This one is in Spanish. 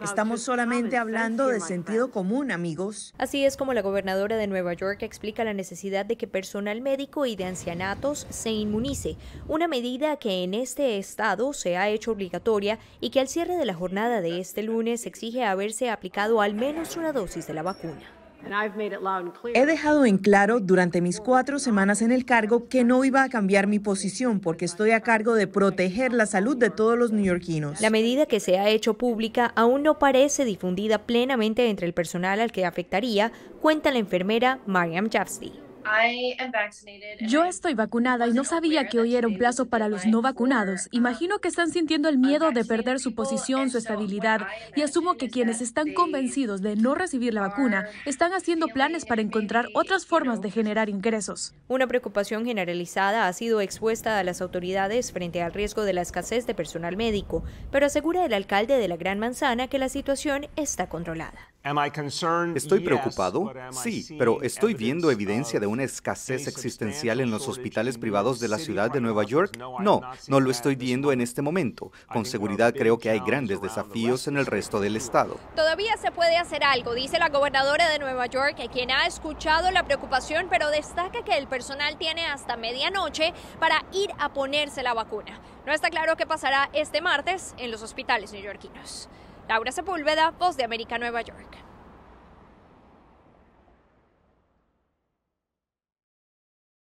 Estamos solamente hablando de sentido común, amigos. Así es como la gobernadora de Nueva York explica la necesidad de que personal médico y de ancianatos se inmunice, una medida que en este estado se ha hecho obligatoria y que al cierre de la jornada de este lunes exige haberse aplicado al menos una dosis de la vacuna. He dejado en claro durante mis cuatro semanas en el cargo que no iba a cambiar mi posición porque estoy a cargo de proteger la salud de todos los neoyorquinos. La medida que se ha hecho pública aún no parece difundida plenamente entre el personal al que afectaría, cuenta la enfermera Mariam Jafsty. Yo estoy vacunada y no sabía que hoy era un plazo para los no vacunados. Imagino que están sintiendo el miedo de perder su posición, su estabilidad, y asumo que quienes están convencidos de no recibir la vacuna están haciendo planes para encontrar otras formas de generar ingresos. Una preocupación generalizada ha sido expuesta a las autoridades frente al riesgo de la escasez de personal médico, pero asegura el alcalde de la Gran Manzana que la situación está controlada. ¿Estoy preocupado? Sí, pero estoy viendo evidencia de una escasez existencial en los hospitales privados de la ciudad de Nueva York. No, no lo estoy viendo en este momento. Con seguridad creo que hay grandes desafíos en el resto del estado. Todavía se puede hacer algo, dice la gobernadora de Nueva York, quien ha escuchado la preocupación, pero destaca que el personal tiene hasta medianoche para ir a ponerse la vacuna. No está claro qué pasará este martes en los hospitales neoyorquinos. Laura Sepúlveda, Voz de América, Nueva York.